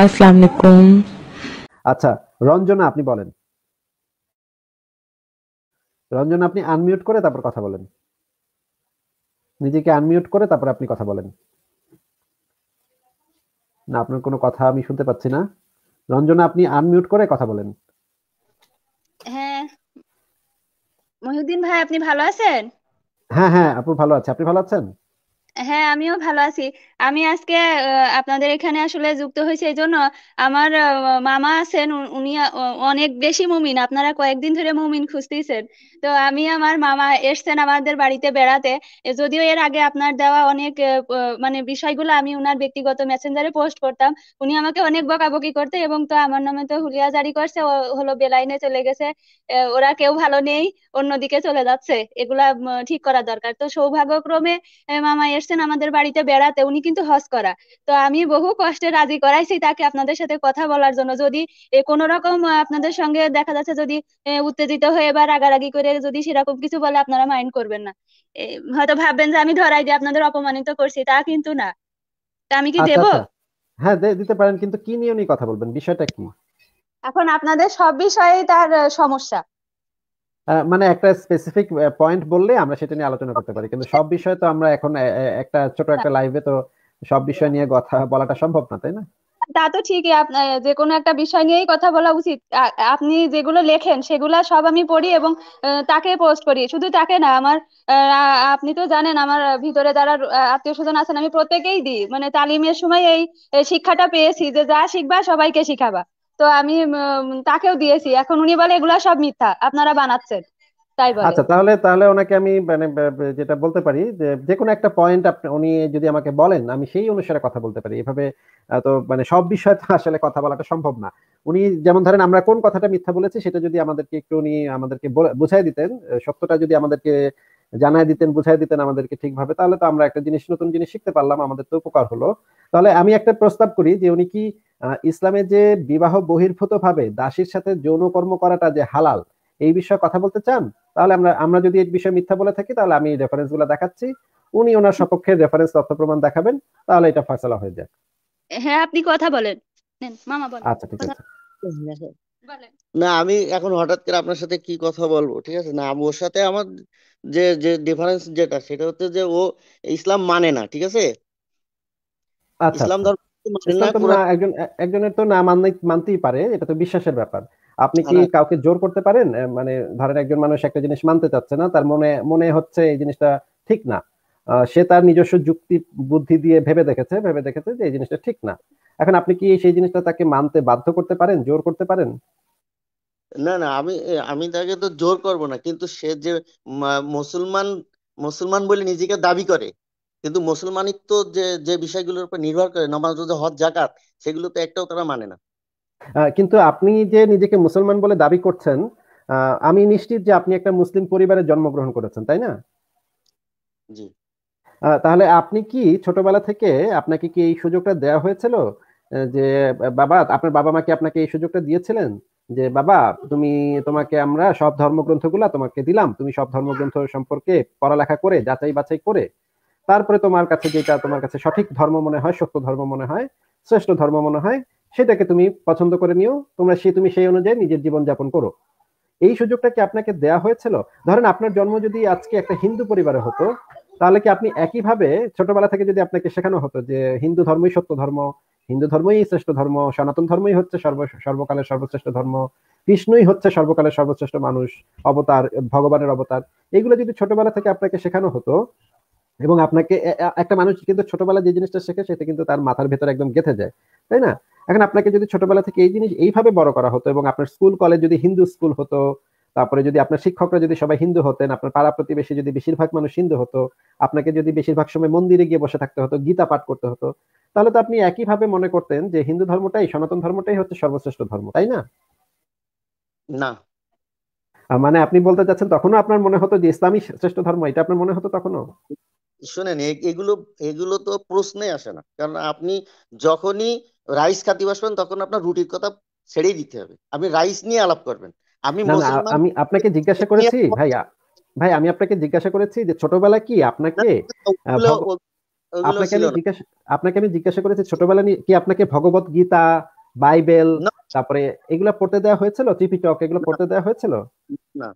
আসসালামু আলাইকুম আচ্ছা রঞ্জনা আপনি বলেন রঞ্জনা আপনি আনমিউট করে তারপর কথা বলেন নিজেকে আনমিউট করে তারপর আপনি কথা বলেন না আপনার কোনো কথা আমি শুনতে পাচ্ছি না রঞ্জনা আপনি আনমিউট করে কথা বলেন হ্যাঁ মহিউদ্দিন ভাই আপনি ভালো আছেন হ্যাঁ হ্যাঁ আপু ভালো আছে আপনি ভালো আছেন হ্যাঁ আমিও ভালো আছি আমি আজকে আপনাদের এখানে আসলে যুক্ত হয়েছে এই জন্য আমার মামা আছেন উনি অনেক বেশি মুমিন আপনারা কয়েকদিন ধরে মুমিন খুঁজতেছেন তো আমি আমার মামা এসছেন আমাদের বাড়িতে বেড়াতে যদিও এর আগে আপনার দেওয়া অনেক মানে বিষয়গুলো আমি উনার ব্যক্তিগত মেসেঞ্জারে পোস্ট করতাম উনি আমাকে অনেক বকাবকি করতে এবং তো আমার নামে তো হুলিয়া জারি করছে হলো বেলাইনে চলে গেছে ওরা কেউ ভালো নেই অন্যদিকে চলে যাচ্ছে এগুলা ঠিক করা দরকার তো সৌভাগ্যক্রমে মামা এসছেন আমাদের বাড়িতে বেড়াতে উনি কিন্তু হজ করা তো আমি বহু কষ্টে রাজি করাইছি তাকে আপনাদের সাথে কথা বলার জন্য যদি কোনো রকম আপনাদের সঙ্গে দেখা যাচ্ছে যদি উত্তেজিত হয়ে বা রাগারাগি করে যদি সেরকম কিছু বলে আপনারা মাইন্ড করবেন না হয়তো ভাববেন যে আমি ধরাই দিয়ে আপনাদের অপমানিত করছি তা কিন্তু না তা আমি কি আচ্ছা, দেব আচ্ছা। হ্যাঁ দিতে পারেন কিন্তু কি নিয়ে উনি কথা বলবেন বিষয়টা কি এখন আপনাদের সব বিষয়েই তার সমস্যা মানে একটা স্পেসিফিক পয়েন্ট বললে আমরা সেটা নিয়ে আলোচনা করতে পারি কিন্তু সব বিষয়ে তো আমরা এখন একটা ছোট হ্যাঁ। একটা লাইভে তো সব বিষয় নিয়ে কথা বলাটা সম্ভব না তাই না তা তো ঠিকই আপনার যে কোনো একটা বিষয় নিয়েই কথা বলা উচিত আপনি যেগুলো লেখেন সেগুলা সব আমি পড়ি এবং তাকে পোস্ট করি শুধু তাকে না আমার আপনি তো জানেন আমার ভিতরে যারা আত্মীয় স্বজন আছেন আমি প্রত্যেকেই দিই মানে তালিমের সময় এই শিক্ষাটা পেয়েছি যে যা শিখবা সবাইকে শিখাবা তো আমি তাকেও দিয়েছি এখন উনি বলে এগুলা সব মিথ্যা আপনারা বানাচ্ছেন তাই বলে আচ্ছা তাহলে তাহলে ওনাকে আমি মানে যেটা বলতে পারি যে যে কোনো একটা পয়েন্ট আপনি উনি যদি আমাকে বলেন আমি সেই অনুসারে কথা বলতে পারি এভাবে তো মানে সব বিষয়ে তো আসলে কথা বলাটা সম্ভব না উনি যেমন ধরেন আমরা কোন কথাটা মিথ্যা বলেছি সেটা যদি আমাদেরকে একটু উনি আমাদেরকে বুঝাই দিতেন সত্যটা যদি আমাদেরকে জানাই দিতেন বুঝাই দিতেন আমাদেরকে ঠিকভাবে তাহলে তো আমরা একটা জিনিস নতুন জিনিস শিখতে পারলাম আমাদের তো উপকার হলো তাহলে আমি একটা প্রস্তাব করি যে উনি কি ইসলামে যে বিবাহ বহির্ভূত ভাবে দাসীর সাথে যৌন কর্ম করাটা যে হালাল এই বিষয়ে কথা বলতে চান তাহলে আমরা আমরা যদি এই বিষয়ে মিথ্যা বলে থাকি তাহলে আমি রেফারেন্স গুলো দেখাচ্ছি উনি ওনার সপক্ষে রেফারেন্স তথ্য প্রমাণ দেখাবেন তাহলে এটা ফয়সলা হয়ে যাক হ্যাঁ আপনি কথা বলেন মামা আচ্ছা ঠিক আছে না আমি এখন হঠাৎ করে আপনার সাথে কি কথা বলবো ঠিক আছে না ওর সাথে আমার যে যে ডিফারেন্স যেটা সেটা হচ্ছে যে ও ইসলাম মানে না ঠিক আছে আচ্ছা ইসলাম আচ্ছা। ধর্ম মানে একজন একজনের তো না মানতেই পারে এটা তো বিশ্বাসের ব্যাপার আপনি কি কাউকে জোর করতে পারেন মানে ধরেন একজন মানুষ একটা জিনিস মানতে চাচ্ছে না তার মনে মনে হচ্ছে এই জিনিসটা ঠিক না সে তার নিজস্ব যুক্তি বুদ্ধি দিয়ে ভেবে দেখেছে ভেবে দেখেছে যে এই জিনিসটা ঠিক না এখন আপনি কি সেই জিনিসটা তাকে মানতে বাধ্য করতে পারেন জোর করতে পারেন না না আমি আমি তাকে তো জোর করব না কিন্তু সে যে মুসলমান মুসলমান বলে নিজেকে দাবি করে কিন্তু মুসলমানিত্ব যে যে বিষয়গুলোর উপর নির্ভর করে নামাজ হজ জাকাত সেগুলো তো একটাও তারা মানে না কিন্তু আপনি যে নিজেকে মুসলমান বলে দাবি করছেন আমি নিশ্চিত যে আপনি একটা মুসলিম পরিবারে জন্মগ্রহণ করেছেন তাই না জি তাহলে আপনি কি ছোটবেলা থেকে আপনাকে কি এই সুযোগটা দেয়া হয়েছিল যে বাবা আপনার বাবা মাকে আপনাকে এই সুযোগটা দিয়েছিলেন যে বাবা তুমি তোমাকে আমরা সব ধর্মগ্রন্থগুলা তোমাকে দিলাম তুমি সব ধর্মগ্রন্থ সম্পর্কে পড়ালেখা করে যাচাই বাছাই করে তারপরে তোমার কাছে যেটা তোমার কাছে সঠিক ধর্ম মনে হয় সত্য ধর্ম মনে হয় শ্রেষ্ঠ ধর্ম মনে হয় সেটাকে তুমি পছন্দ করে নিও তোমরা সে তুমি সেই অনুযায়ী নিজের জীবন যাপন করো এই সুযোগটা কি আপনাকে দেয়া হয়েছিল ধরেন আপনার জন্ম যদি আজকে একটা হিন্দু পরিবারে হতো তাহলে কি আপনি একইভাবে ছোটবেলা থেকে যদি আপনাকে শেখানো হতো যে হিন্দু ধর্মই সত্য ধর্ম হিন্দু ধর্মই শ্রেষ্ঠ ধর্ম সনাতন ধর্মই হচ্ছে সর্ব সর্বকালের সর্বশ্রেষ্ঠ ধর্ম কৃষ্ণই হচ্ছে সর্বকালের সর্বশ্রেষ্ঠ মানুষ অবতার ভগবানের অবতার এগুলো যদি ছোটবেলা থেকে আপনাকে শেখানো হতো এবং আপনাকে একটা মানুষ কিন্তু ছোটবেলা যে জিনিসটা শেখে সেটা কিন্তু তার মাথার ভেতর একদম গেঁথে যায় তাই না এখন আপনাকে যদি ছোটবেলা থেকে এই জিনিস এইভাবে বড় করা হতো এবং আপনার স্কুল কলেজ যদি হিন্দু স্কুল হতো তারপরে যদি আপনার শিক্ষকরা যদি সবাই হিন্দু হতেন আপনার পাড়া প্রতিবেশী যদি বেশিরভাগ মানুষ হিন্দু হতো আপনাকে যদি বেশিরভাগ সময় মন্দিরে গিয়ে বসে থাকতে হতো গীতা পাঠ করতে হতো তাহলে তো আপনি একইভাবে মনে করতেন যে হিন্দু ধর্মটাই সনাতন ধর্মটাই হচ্ছে সর্বশ্রেষ্ঠ ধর্ম তাই না না মানে আপনি বলতে চাচ্ছেন তখনও আপনার মনে হতো যে ইসলামী শ্রেষ্ঠ ধর্ম এটা আপনার মনে হতো তখনও শুনেন এগুলো এগুলো তো প্রশ্নে আসে না কারণ আপনি যখনই রাইস খাতি বসবেন তখন আপনার রুটির কথা ছেড়েই দিতে হবে আপনি রাইস নিয়ে আলাপ করবেন আমি আমি আপনাকে জিজ্ঞাসা করেছি ভাইয়া ভাই আমি আপনাকে জিজ্ঞাসা করেছি যে ছোটবেলা কি আপনাকে আপনাকে আমি জিজ্ঞাসা আপনাকে আমি জিজ্ঞাসা করেছি ছোটবেলা কি আপনাকে ভগবত গীতা বাইবেল তারপরে এগুলা পড়তে দেওয়া হয়েছিল টিপি টক এগুলো পড়তে দেওয়া হয়েছিল না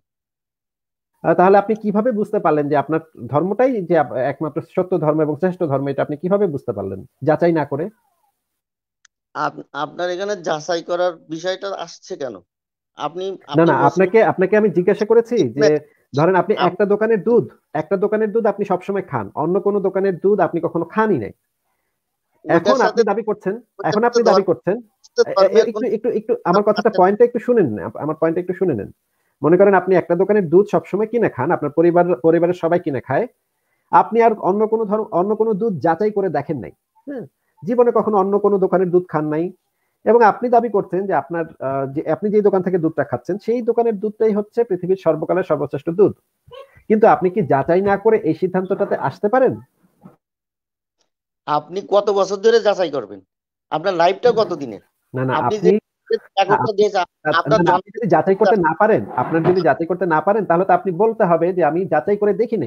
তাহলে আপনি কিভাবে বুঝতে পারলেন যে আপনার ধর্মটাই যে একমাত্র সত্য ধর্ম এবং শ্রেষ্ঠ ধর্ম এটা আপনি কিভাবে বুঝতে পারলেন যাচাই না করে আপনার এখানে যাচাই করার বিষয়টা আসছে কেন আপনি না না আপনাকে আপনাকে আমি জিজ্ঞাসা করেছি যে ধরেন আপনি একটা দোকানের দুধ একটা দোকানের দুধ আপনি সবসময় খান অন্য কোনো দোকানের দুধ আপনি কখনো খানই নাই এখন আপনি দাবি করছেন এখন আপনি দাবি করছেন একটু একটু একটু আমার কথাটা পয়েন্টটা আচ্ছা। একটু শুনেন আমার পয়েন্টটা একটু শুনে নেন মনে করেন আপনি একটা দোকানের দুধ সবসময় কিনে খান আপনার পরিবার পরিবারের সবাই কিনে খায় আপনি আর অন্য কোনো ধর অন্য কোনো দুধ যাচাই করে দেখেন নাই হ্যাঁ জীবনে কখনো অন্য কোনো দোকানের দুধ খান নাই এবং আপনি দাবি করছেন যে আপনার যে আপনি যে দোকান থেকে দুধটা খাচ্ছেন সেই দোকানের দুধটাই হচ্ছে পৃথিবীর সর্বকালের সর্বশ্রেষ্ঠ দুধ কিন্তু আপনি কি যাচাই না করে এই সিদ্ধান্তটাতে আসতে পারেন আপনি কত বছর ধরে যাচাই করবেন আপনার লাইফটা কত দিনের না না আপনি মানে যাচাই করতে না পারেন আপনার যদি যাচাই করতে না পারেন তাহলে তো আপনি বলতে হবে যে আমি যাচাই করে দেখি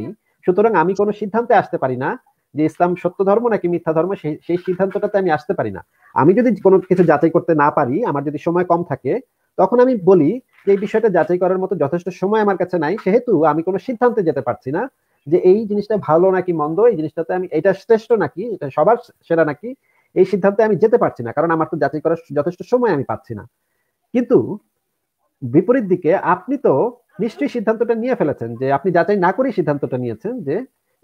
সুতরাং আমি কোনো সিদ্ধান্তে আসতে পারি না যে ইসলাম সত্য ধর্ম নাকি মিথ্যা ধর্ম সেই সিদ্ধান্তটাতে আমি আসতে পারি না আমি যদি কোনো কিছু যাচাই করতে না পারি আমার যদি সময় কম থাকে তখন আমি বলি যে এই বিষয়টা যাচাই করার মতো যথেষ্ট সময় আমার কাছে নাই সেহেতু আমি কোনো সিদ্ধান্তে যেতে পারছি না যে এই জিনিসটা ভালো নাকি মন্দ এই জিনিসটাতে আমি এটা শ্রেষ্ঠ নাকি এটা সবার সেরা নাকি এই সিদ্ধান্তে আমি যেতে পারছি না কারণ আমার তো যাচাই করার যথেষ্ট সময় আমি পাচ্ছি না কিন্তু বিপরীত দিকে আপনি তো নিশ্চয়ই সিদ্ধান্তটা নিয়ে ফেলেছেন যে আপনি যাচাই না করেই সিদ্ধান্তটা নিয়েছেন যে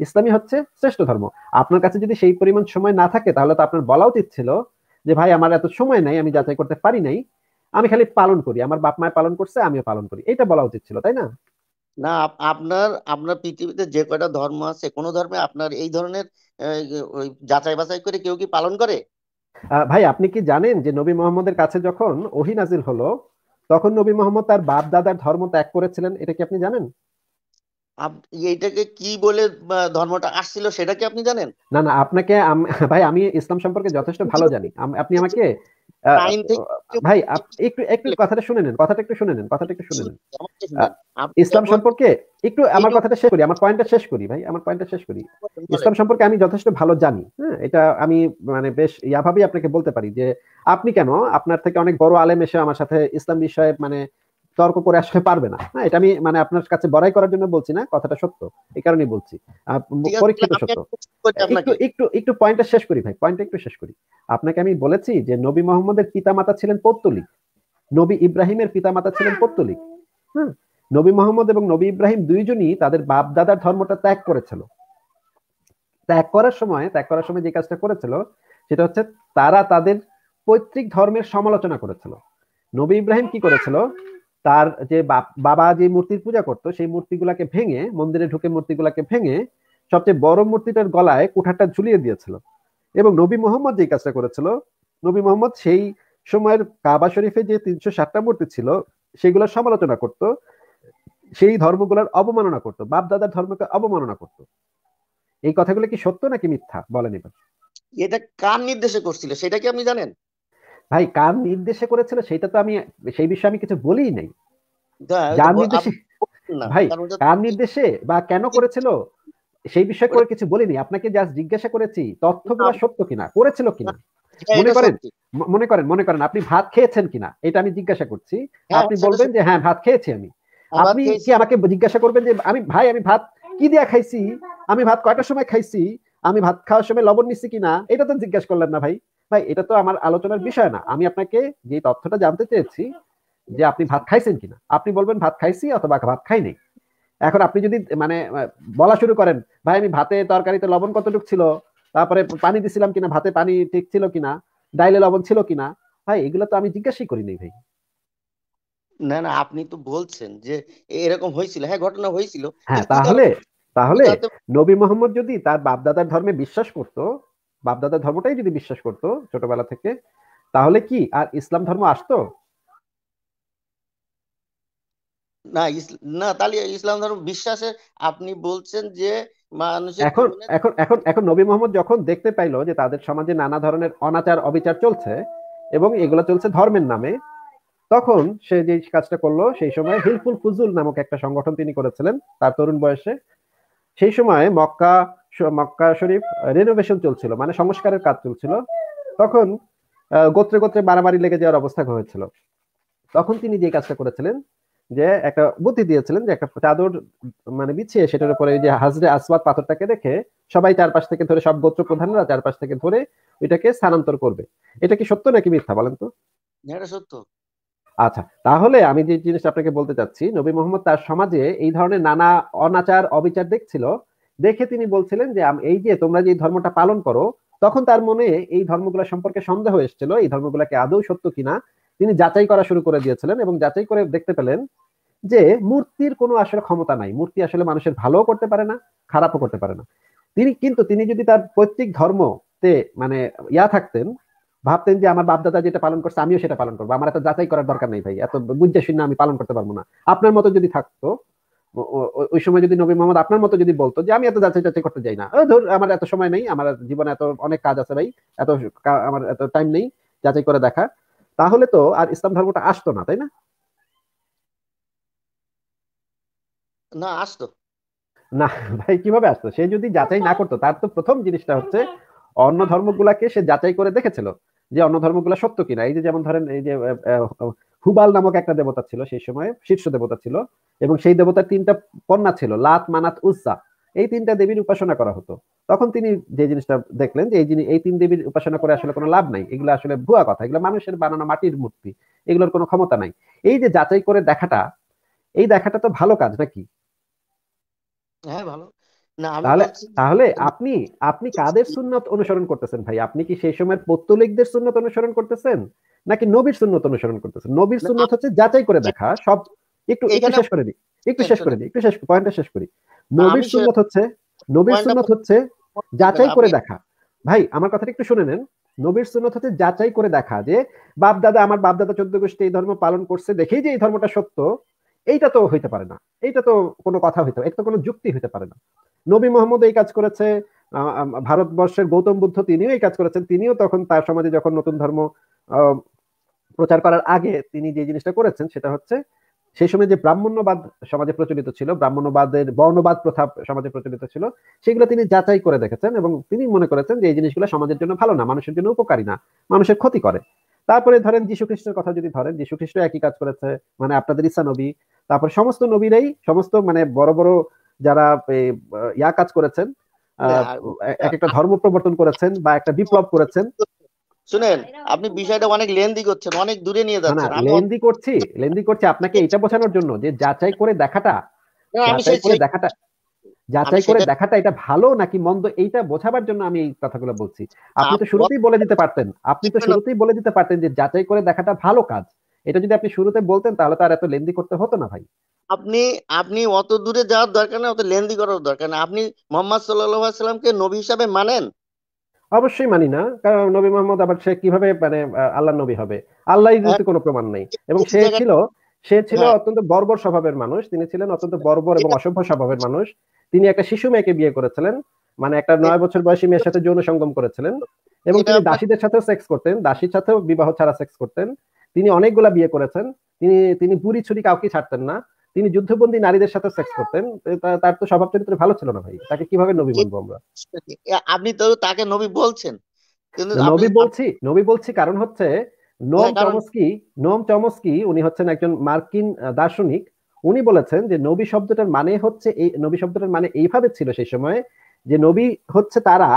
ইসলামী হচ্ছে শ্রেষ্ঠ ধর্ম আপনার কাছে যদি সেই পরিমাণ সময় না থাকে তাহলে তো আপনার বলা উচিত ছিল যে ভাই আমার এত সময় নাই আমি যাচাই করতে পারি নাই আমি খালি পালন করি আমার বাপ মায় পালন করছে আমিও পালন করি এটা বলা উচিত ছিল তাই না না আপনার আপনার পৃথিবীতে যে কয়টা ধর্ম আছে কোনো ধর্মে আপনার এই ধরনের ওই যাচাই বাছাই করে কেউ কি পালন করে ভাই আপনি কি জানেন যে নবী মোহাম্মদের কাছে যখন ওহি নাজিল হলো তখন নবী মোহাম্মদ তার বাপ দাদার ধর্ম ত্যাগ করেছিলেন এটা কি আপনি জানেন এইটাকে কি বলে ধর্মটা আসছিল সেটা কি আপনি জানেন না না আপনাকে ভাই আমি ইসলাম সম্পর্কে যথেষ্ট ভালো জানি আপনি আমাকে ভাই একটু একটু কথাটা শুনে নেন কথাটা একটু শুনে নেন কথাটা একটু শুনে নেন ইসলাম সম্পর্কে একটু আমার কথাটা শেষ করি আমার পয়েন্টটা শেষ করি ভাই আমার পয়েন্টটা শেষ করি ইসলাম সম্পর্কে আমি যথেষ্ট ভালো জানি হ্যাঁ এটা আমি মানে বেশ ইয়াভাবেই আপনাকে বলতে পারি যে আপনি কেন আপনার থেকে অনেক বড় আলেম এসে আমার সাথে ইসলাম বিষয়ে মানে তর্ক করে আসলে পারবে না হ্যাঁ এটা আমি মানে আপনার কাছে বড়াই করার জন্য বলছি না কথাটা সত্য এই কারণেই বলছি পরীক্ষিত সত্য একটু একটু একটু পয়েন্টটা শেষ করি ভাই পয়েন্টটা একটু শেষ করি আপনাকে আমি বলেছি যে নবী মোহাম্মদের পিতামাতা ছিলেন পত্তলিক নবী ইব্রাহিমের পিতামাতা ছিলেন পত্তলিক হ্যাঁ নবী মোহাম্মদ এবং নবী ইব্রাহিম দুইজনই তাদের বাপ দাদার ধর্মটা ত্যাগ করেছিল ত্যাগ করার সময় ত্যাগ করার সময় যে কাজটা করেছিল সেটা হচ্ছে তারা তাদের পৈতৃক ধর্মের সমালোচনা করেছিল নবী ইব্রাহিম কি করেছিল তার যে বাবা যে মূর্তির পূজা করতো সেই মূর্তিগুলাকে ভেঙে মন্দিরে ঢুকে মূর্তিগুলাকে ভেঙে সবচেয়ে বড় মূর্তিটার গলায় কুঠারটা ঝুলিয়ে দিয়েছিল এবং নবী মোহাম্মদ যে কাজটা করেছিল নবী মোহাম্মদ সেই সময়ের কাবা শরীফে যে তিনশো ষাটটা মূর্তি ছিল সেগুলোর সমালোচনা করত সেই ধর্মগুলোর অবমাননা করত বাপ দাদার ধর্মকে অবমাননা করত এই কথাগুলো কি সত্য নাকি মিথ্যা বলেন এবার এটা কার নির্দেশে করছিল সেটা কি আপনি জানেন ভাই কার নির্দেশে করেছিল সেটা তো আমি সেই বিষয়ে আমি কিছু বলি নাই ভাই কার নির্দেশে বা কেন করেছিল সেই বিষয়ে করে কিছু বলিনি আপনাকে যা জিজ্ঞাসা করেছি তথ্যগুলো সত্য কিনা করেছিল কিনা মনে করেন মনে করেন মনে করেন আপনি ভাত খেয়েছেন কিনা এটা আমি জিজ্ঞাসা করছি হ্যাঁ, আপনি বলবেন যে হ্যাঁ ভাত খেয়েছি আমি হ্যাঁ, আপনি কি আমাকে জিজ্ঞাসা করবেন যে আমি ভাই আমি ভাত কি দিয়া খাইছি আমি ভাত কয়টার সময় খাইছি আমি ভাত খাওয়ার সময় লবণ নিচ্ছি কিনা এটা তো জিজ্ঞাসা করলেন না ভাই ভাই এটা তো আমার আলোচনার বিষয় না আমি আপনাকে যে তথ্যটা জানতে চেয়েছি যে আপনি ভাত খাইছেন কিনা আপনি বলবেন ভাত খাইছি অথবা ভাত খাই এখন আপনি যদি মানে বলা শুরু করেন ভাই আমি ভাতে তরকারিতে লবণ কতটুকু ছিল তারপরে পানি দিছিলাম কিনা ভাতে পানি ঠিক ছিল কিনা ডাইলে লবণ ছিল কিনা ভাই এগুলো তো আমি জিজ্ঞাসাই করিনি ভাই না না আপনি তো বলছেন যে এরকম হয়েছিল হ্যাঁ ঘটনা হয়েছিল হ্যাঁ তাহলে তাহলে নবী মোহাম্মদ যদি তার বাপদাদার ধর্মে বিশ্বাস করতো বাপদাদা ধর্মটাই যদি বিশ্বাস করতো ছোটবেলা থেকে তাহলে কি আর ইসলাম ধর্ম আসতো না না তাহলে ইসলাম ধর্ম বিশ্বাসে আপনি বলছেন যে মানুষ এখন এখন এখন এখন নবী মোহাম্মদ যখন দেখতে পাইলো যে তাদের সমাজে নানা ধরনের অনাচার অবিচার চলছে এবং এগুলো চলছে ধর্মের নামে তখন সে যে কাজটা করলো সেই সময় হিলফুল ফুজুল নামক একটা সংগঠন তিনি করেছিলেন তার তরুণ বয়সে সেই সময় মক্কা মক্কা শরীফ রেনোভেশন চলছিল মানে সংস্কারের কাজ চলছিল তখন গোত্রে গোত্রে মারামারি লেগে যাওয়ার অবস্থা হয়েছিল তখন তিনি যে কাজটা করেছিলেন যে একটা বুদ্ধি দিয়েছিলেন যে একটা চাদর মানে বিছিয়ে সেটার উপরে যে হাজরে আসবাদ পাথরটাকে দেখে সবাই চারপাশ থেকে ধরে সব গোত্র প্রধানরা চারপাশ থেকে ধরে এটাকে স্থানান্তর করবে এটা কি সত্য নাকি মিথ্যা বলেন তো এটা সত্য আচ্ছা তাহলে আমি যে জিনিসটা আপনাকে বলতে চাচ্ছি নবী মোহাম্মদ তার সমাজে এই ধরনের নানা অনাচার অবিচার দেখছিল দেখে তিনি বলছিলেন যে এই যে তোমরা যে ধর্মটা পালন করো তখন তার মনে এই ধর্মগুলা সম্পর্কে সন্দেহ এসেছিল এই ধর্মগুলাকে আদৌ সত্য কিনা তিনি যাচাই করা শুরু করে দিয়েছিলেন এবং যাচাই করে দেখতে পেলেন যে মূর্তির কোনো আসলে ক্ষমতা নাই মূর্তি আসলে মানুষের ভালো করতে পারে না খারাপও করতে পারে না তিনি কিন্তু তিনি যদি তার পৈতৃক ধর্মতে মানে ইয়া থাকতেন ভাবতেন যে আমার বাপদাদা যেটা পালন করছে আমিও সেটা পালন করবো আমার এত যাচাই করার দরকার নেই ভাই এত বুঝে শুনে আমি পালন করতে পারবো না আপনার মতো যদি থাকতো ওই সময় যদি নবী মোহাম্মদ আপনার মতো যদি বলতো যে আমি এত যাচাই যাচাই করতে যাই না ধর আমার এত সময় নেই আমার জীবনে এত অনেক কাজ আছে ভাই এত আমার এত টাইম নেই যাচাই করে দেখা তাহলে তো আর ইসলাম ধর্মটা আসতো না তাই না না আসতো না ভাই কিভাবে আসতো সে যদি যাচাই না করতো তার তো প্রথম জিনিসটা হচ্ছে অন্য ধর্মগুলাকে সে যাচাই করে দেখেছিল যে অন্য ধর্মগুলো সত্য কিনা এই যে যেমন ধরেন এই যে হুবাল নামক একটা দেবতা ছিল সেই সময় শীর্ষ দেবতা ছিল এবং সেই দেবতার তিনটা কন্যা ছিল লাত মানাত উজ্জা এই তিনটা দেবীর উপাসনা করা হতো তখন তিনি যে জিনিসটা দেখলেন যে এই জিনিস এই তিন দেবীর উপাসনা করে আসলে কোনো লাভ নাই এগুলো আসলে ভুয়া কথা এগুলো মানুষের বানানো মাটির মূর্তি এগুলোর কোনো ক্ষমতা নাই এই যে যাচাই করে দেখাটা এই দেখাটা তো ভালো কাজ নাকি হ্যাঁ ভালো তাহলে তাহলে আপনি আপনি কাদের সুন্নত অনুসরণ করতেছেন ভাই আপনি কি সেই সময়ের পত্তলিকদের সুন্নত অনুসরণ করতেছেন নাকি নবীর সুন্নত অনুসরণ করতেছেন নবীর সুন্নত হচ্ছে যাচাই করে দেখা সব একটু একটু শেষ করে দিই একটু শেষ করে দিই একটু শেষ পয়েন্টটা শেষ করি নবীর সুন্নত হচ্ছে নবীর সুন্নত হচ্ছে যাচাই করে দেখা ভাই আমার কথাটা একটু শুনে নেন নবীর সুন্নত হচ্ছে যাচাই করে দেখা যে বাপ দাদা আমার বাপ দাদা চোদ্দ গোষ্ঠী এই ধর্ম পালন করছে দেখেই যে এই ধর্মটা সত্য এইটা তো হইতে পারে না এইটা তো কোনো কথা হইতে এটা তো কোনো যুক্তি হইতে পারে না নবী মোহাম্মদ এই কাজ করেছে ভারতবর্ষের গৌতম বুদ্ধ তিনিও এই কাজ করেছেন তিনিও তখন তার সমাজে যখন নতুন ধর্ম প্রচার করার আগে তিনি যে জিনিসটা করেছেন সেটা হচ্ছে সেই সময় যে ব্রাহ্মণ্যবাদ সমাজে প্রচলিত ছিল ব্রাহ্মণ্যবাদের বর্ণবাদ প্রথা সমাজে প্রচলিত ছিল সেগুলো তিনি যাচাই করে দেখেছেন এবং তিনি মনে করেছেন যে এই জিনিসগুলো সমাজের জন্য ভালো না মানুষের জন্য উপকারী না মানুষের ক্ষতি করে তারপরে ধরেন যীশু খ্রিস্টের কথা যদি ধরেন যীশু খ্রিস্ট একই কাজ করেছে মানে আপনাদের ইসা নবী তারপর সমস্ত নবীরাই সমস্ত মানে বড় বড় যারা ইয়া কাজ করেছেন হ্যাঁ, এক একটা ধর্ম প্রবর্তন করেছেন বা একটা বিপ্লব করেছেন শুনেন আপনি বিষয়টা অনেক লেন্দি করছেন অনেক দূরে নিয়ে যাচ্ছেন লেন্দি করছি লেন্দি করছি আপনাকে এটা বোঝানোর জন্য যে যাচাই করে দেখাটা যাচাই করে দেখাটা যাচাই করে দেখাটা এটা ভালো নাকি মন্দ এইটা বোঝাবার জন্য আমি এই কথাগুলো বলছি আপনি তো শুরুতেই বলে দিতে পারতেন আপনি তো শুরুতেই বলে দিতে পারতেন যে যাচাই করে দেখাটা ভালো কাজ এটা যদি আপনি শুরুতে বলতেন তাহলে তার এত লেন্দি করতে হতো না ভাই আপনি আপনি অত দূরে যাওয়ার দরকার নেই অত লেন্দি করার দরকার নেই আপনি মোহাম্মদ সাল্লাহ সাল্লামকে নবী হিসাবে মানেন অবশ্যই মানি না কারণ নবী মোহাম্মদ আবার সে কিভাবে মানে আল্লাহ নবী হবে আল্লাহ কোনো প্রমাণ নেই এবং সে ছিল সে ছিল হ্যাঁ। অত্যন্ত বর্বর স্বভাবের মানুষ তিনি ছিলেন অত্যন্ত বর্বর এবং অসভ্য স্বভাবের মানুষ তিনি একটা শিশু মেয়েকে বিয়ে করেছিলেন মানে একটা নয় বছর বয়সী মেয়ের সাথে যৌন সঙ্গম করেছিলেন এবং তিনি দাসীদের সাথেও সেক্স করতেন দাসীর সাথেও বিবাহ ছাড়া সেক্স করতেন তিনি অনেকগুলো বিয়ে করেছেন তিনি তিনি বুড়ি ছুরি কাউকে ছাড়তেন না তিনি যুদ্ধবন্দী নারীদের সাথে সেক্স করতেন তার তো স্বভাব চরিত্র ভালো ছিল না ভাই তাকে কিভাবে নবী বলবো আমরা আপনি তো তাকে নবী বলছেন নবী বলছি নবী বলছি কারণ হচ্ছে হ্যাঁ, নোম চমস্কি নোম চমস্কি উনি হচ্ছেন একজন মার্কিন দার্শনিক উনি বলেছেন যে নবী শব্দটার মানে হচ্ছে এই নবী শব্দটার মানে এইভাবে ছিল সেই সময়ে যে নবী হচ্ছে তারা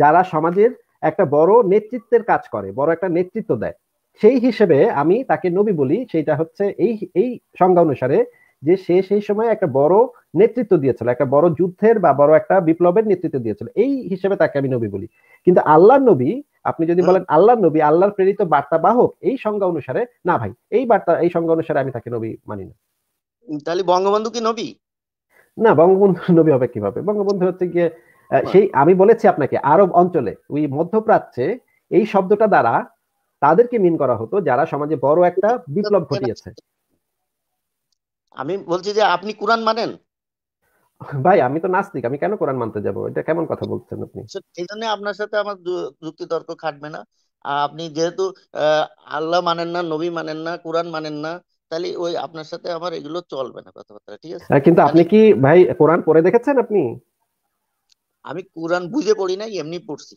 যারা সমাজের একটা বড় নেতৃত্বের কাজ করে বড় একটা নেতৃত্ব দেয় সেই হিসেবে আমি তাকে নবী বলি সেইটা হচ্ছে এই এই সংজ্ঞা অনুসারে যে সে সেই সময় একটা বড় নেতৃত্ব দিয়েছিল একটা বড় যুদ্ধের বা বড় একটা বিপ্লবের নেতৃত্ব দিয়েছিল এই হিসেবে তাকে আমি নবী বলি কিন্তু আল্লাহ নবী আপনি যদি বলেন আল্লাহ নবী আল্লাহর প্রেরিত বার্তা বাহক এই সংজ্ঞা অনুসারে না ভাই এই বার্তা এই সংজ্ঞা অনুসারে আমি তাকে নবী মানি না তাহলে বঙ্গবন্ধু কি নবী না বঙ্গবন্ধু নবী হবে কিভাবে বঙ্গবন্ধু হচ্ছে গিয়ে সেই আমি বলেছি আপনাকে আরব অঞ্চলে ওই মধ্যপ্রাচ্যে এই শব্দটা দ্বারা তাদেরকে মিন করা হতো যারা সমাজে বড় একটা বিপ্লব ঘটিয়েছে আমি বলছি যে আপনি কোরআন মানেন ভাই আমি তো নাস্তিক আমি কেন কোরআন মানতে যাব এটা কেমন কথা বলছেন আপনি এই জন্য আপনার সাথে আমার যুক্তি তর্ক খাটবে না আপনি যেহেতু আল্লাহ মানেন না নবী মানেন না কোরআন মানেন না তাহলে ওই আপনার সাথে আমার এগুলো চলবে না কথাবার্তা ঠিক আছে হ্যাঁ, কিন্তু আপনি কি ভাই কোরআন পড়ে দেখেছেন আপনি আমি কোরআন বুঝে পড়ি নাই এমনি পড়ছি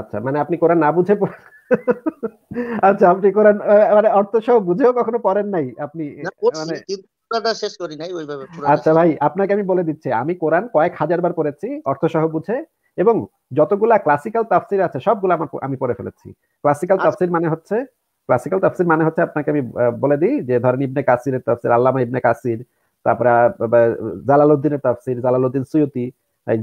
আচ্ছা মানে আপনি কোরআন না বুঝে আচ্ছা আপনি কোরআন মানে অর্থ সহ বুঝেও কখনো পড়েন নাই আপনি মানে শেষ করি নাই ওইভাবে আচ্ছা ভাই আপনাকে আমি বলে দিচ্ছি আমি কোরআন কয়েক হাজার বার পড়েছি অর্থ সহ বুঝে এবং যতগুলা ক্লাসিক্যাল তাফসির আছে সবগুলো আমার আমি পড়ে ফেলেছি ক্লাসিক্যাল আচ্ছা। তাফসির মানে হচ্ছে ক্লাসিক্যাল তাফসির মানে হচ্ছে আপনাকে আমি বলে দিই যে ধরেন ইবনে কাসিরের তাফসির আল্লামা ইবনে কাসির তারপরে জালালউদ্দিনের তাফসির জালালউদ্দিন সৈয়দি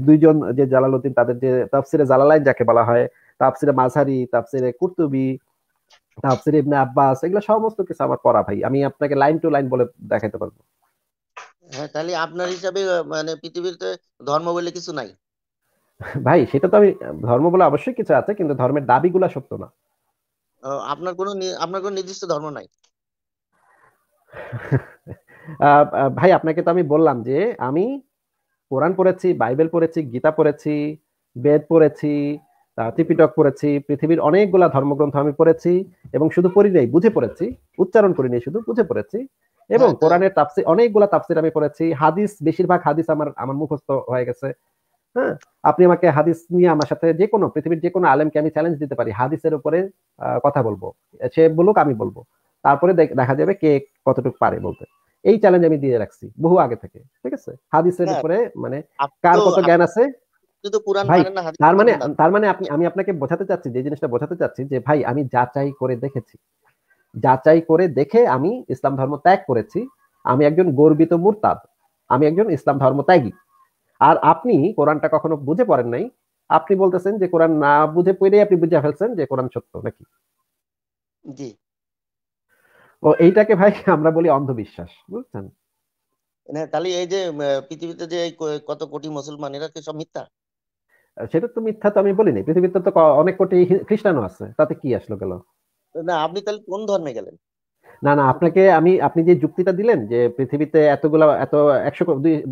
দুইজন যে জালালউদ্দিন তাদের যে তাফসিরে জালালাইন যাকে বলা হয় তাফসিরে মাঝারি তাফসিরে কুর্তুবি তাফসির ইবনে আব্বাস এগুলো সমস্ত কিছু আমার পড়া ভাই আমি আপনাকে লাইন টু লাইন বলে দেখাতে পারবো হ্যাঁ তাহলে আপনার হিসাবে মানে পৃথিবীতে ধর্ম বলে কিছু নাই ভাই সেটা তো আমি ধর্ম বলে অবশ্যই কিছু আছে কিন্তু ধর্মের দাবিগুলা সত্য না আপনার কোনো আপনার কোনো নির্দিষ্ট ধর্ম নাই ভাই আপনাকে তো আমি বললাম যে আমি কোরআন পড়েছি বাইবেল পড়েছি গীতা পড়েছি বেদ পড়েছি ত্রিপিটক পড়েছি পৃথিবীর অনেকগুলো ধর্মগ্রন্থ আমি পড়েছি এবং শুধু পড়ি নাই বুঝে পড়েছি উচ্চারণ করিনি শুধু বুঝে পড়েছি এবং হ্যাঁ, কোরআনের তাফসির অনেকগুলো তাফসির আমি পড়েছি হাদিস বেশিরভাগ হাদিস আমার আমার মুখস্থ হয়ে গেছে হ্যাঁ আপনি আমাকে হাদিস নিয়ে আমার সাথে যে কোনো পৃথিবীর যে কোনো আলেমকে আমি চ্যালেঞ্জ দিতে পারি হাদিসের উপরে কথা বলবো সে বলুক আমি বলবো তারপরে দেখা যাবে কে কতটুকু পারে বলতে এই চ্যালেঞ্জ আমি দিয়ে রাখছি বহু আগে থেকে ঠিক আছে হাদিসের হ্যাঁ, উপরে মানে কার কত জ্ঞান আছে তার মানে তার মানে আপনি আমি আপনাকে বোঝাতে চাচ্ছি যে জিনিসটা বোঝাতে চাচ্ছি যে ভাই আমি যাচাই করে দেখেছি যাচাই করে দেখে আমি ইসলাম ধর্ম ত্যাগ করেছি আমি একজন গর্বিত মুরতাদ আমি একজন ইসলাম ধর্ম ত্যাগী আর আপনি কোরআনটা কখনো বুঝে পড়েন নাই আপনি বলতেছেন যে কোরআন না বুঝে পড়ে আপনি বুঝে ফেলছেন যে কোরআন সত্য নাকি জি ও এইটাকে ভাই আমরা বলি অন্ধবিশ্বাস বুঝছেন না তাহলে এই যে পৃথিবীতে যে কত কোটি মুসলমান এরা কি সব মিথ্যা সেটা তো মিথ্যা তো আমি বলিনি পৃথিবীতে তো অনেক কোটি খ্রিস্টানও আছে তাতে কি আসলো গেল না আপনি তাহলে কোন ধর্মে গেলেন না না আপনাকে আমি আপনি যে যুক্তিটা দিলেন যে পৃথিবীতে এতগুলা এত একশো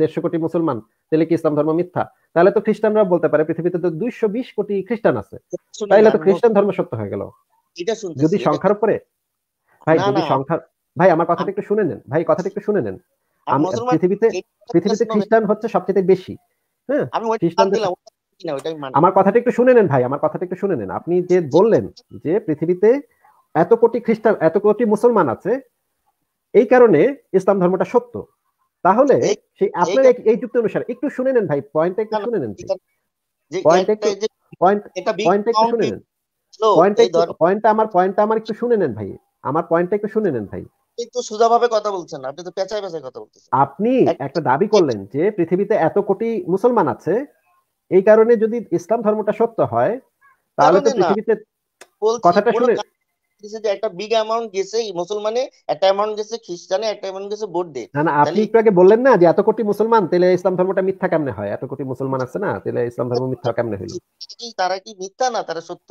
দেড়শো কোটি মুসলমান তাহলে কি ইসলাম ধর্ম মিথ্যা তাহলে তো খ্রিস্টানরা বলতে পারে পৃথিবীতে তো দুইশো বিশ কোটি খ্রিস্টান আছে তাহলে তো খ্রিস্টান ধর্ম সত্য হয়ে গেল যদি সংখ্যার উপরে ভাই যদি সংখ্যা ভাই আমার কথাটা একটু শুনে নেন ভাই কথাটা একটু শুনে নেন পৃথিবীতে পৃথিবীতে খ্রিস্টান হচ্ছে সবচেয়ে বেশি হ্যাঁ আমার কথাটা একটু শুনে নেন ভাই আমার কথাটা একটু শুনে নেন আপনি যে বললেন যে পৃথিবীতে এত কোটি খ্রিস্টান এত কোটি মুসলমান আছে এই কারণে ইসলাম ধর্মটা সত্য তাহলে সেই আপনার এই যুক্তি অনুসারে একটু শুনে নেন ভাই পয়েন্টটা একটু শুনে নেন একটু শুনে নেন ভাই কথা বলছেন কথা আপনি একটা দাবি করলেন যে পৃথিবীতে এত কোটি মুসলমান আছে এই কারণে যদি ইসলাম ধর্মটা সত্য হয় তাহলে তো পৃথিবীতে কথাটা শুনে গেছে যে একটা বিগ অ্যামাউন্ট গেছে মুসলমানে একটা অ্যামাউন্ট গেছে খ্রিস্টানে একটা অ্যামাউন্ট গেছে বৌদ্ধে না না আপনি একটু আগে বললেন না যে এত কোটি মুসলমান তাহলে ইসলাম ধর্মটা মিথ্যা কেমনে হয় এত কোটি মুসলমান আছে না তাহলে ইসলাম ধর্ম মিথ্যা কেমনে হইল তারা কি মিথ্যা না তারা সত্য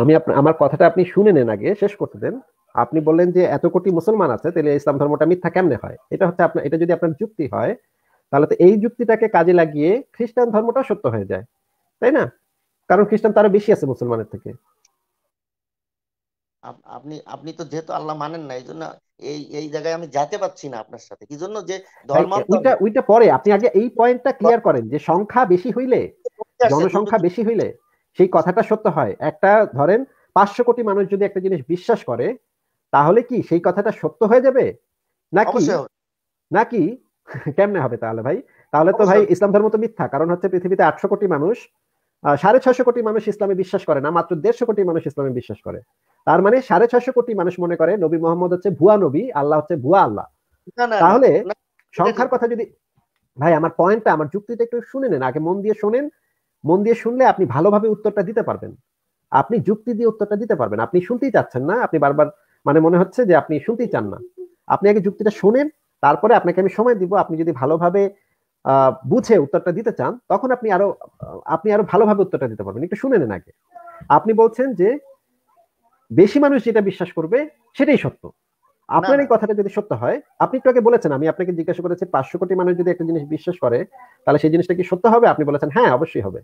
আমি আমার কথাটা আপনি শুনে নেন আগে শেষ করতে দেন আপনি বললেন যে এত কোটি মুসলমান আছে তাহলে ইসলাম ধর্মটা মিথ্যা কেমনে হয় এটা হচ্ছে আপনার এটা যদি আপনার যুক্তি হয় তাহলে তো এই যুক্তিটাকে কাজে লাগিয়ে খ্রিস্টান ধর্মটা সত্য হয়ে যায় তাই না কারণ খ্রিস্টান তারা বেশি আছে মুসলমানের থেকে আপনি আপনি তো যেহেতু আল্লাহ মানেন না এই জন্য এই এই জায়গায় আমি যেতে পারছি না আপনার সাথে কি জন্য যে ধর্ম ওইটা ওইটা পরে আপনি আগে এই পয়েন্টটা ক্লিয়ার করেন যে সংখ্যা বেশি হইলে জনসংখ্যা বেশি হইলে সেই কথাটা সত্য হয় একটা ধরেন পাঁচশো কোটি মানুষ যদি একটা জিনিস বিশ্বাস করে তাহলে কি সেই কথাটা সত্য হয়ে যাবে নাকি নাকি কেমনে হবে তাহলে ভাই তাহলে তো ভাই ইসলাম ধর্ম তো মিথ্যা কারণ হচ্ছে পৃথিবীতে আটশো কোটি মানুষ সাড়ে ছয়শো কোটি মানুষ ইসলামে বিশ্বাস করে না মাত্র দেড়শো কোটি মানুষ ইসলামে বিশ্বাস করে তার মানে সাড়ে ছয়শো কোটি মানুষ মনে করে নবী মোহাম্মদ হচ্ছে ভুয়া নবী আল্লাহ হচ্ছে ভুয়া আল্লাহ তাহলে সংখ্যার কথা যদি ভাই আমার পয়েন্টটা আমার যুক্তিটা একটু শুনে নেন আগে মন দিয়ে শোনেন মন দিয়ে শুনলে আপনি ভালোভাবে উত্তরটা দিতে পারবেন আপনি যুক্তি দিয়ে উত্তরটা দিতে পারবেন আপনি শুনতেই চাচ্ছেন না আপনি বারবার মানে মনে হচ্ছে যে আপনি শুনতেই চান না আপনি আগে যুক্তিটা শোনেন তারপরে আপনাকে আমি সময় দিব আপনি যদি ভালোভাবে বুঝে উত্তরটা দিতে চান তখন আপনি আরো আপনি আরো ভালোভাবে উত্তরটা দিতে পারবেন একটু শুনে নেন আগে আপনি বলছেন যে বেশি মানুষ যেটা বিশ্বাস করবে সেটাই সত্য আপনার এই কথাটা যদি সত্য হয় আপনি একটু আগে বলেছেন আমি আপনাকে জিজ্ঞাসা করেছি পাঁচশো কোটি মানুষ যদি একটা জিনিস বিশ্বাস করে তাহলে সেই জিনিসটা কি সত্য হবে আপনি বলেছেন হ্যাঁ অবশ্যই হবে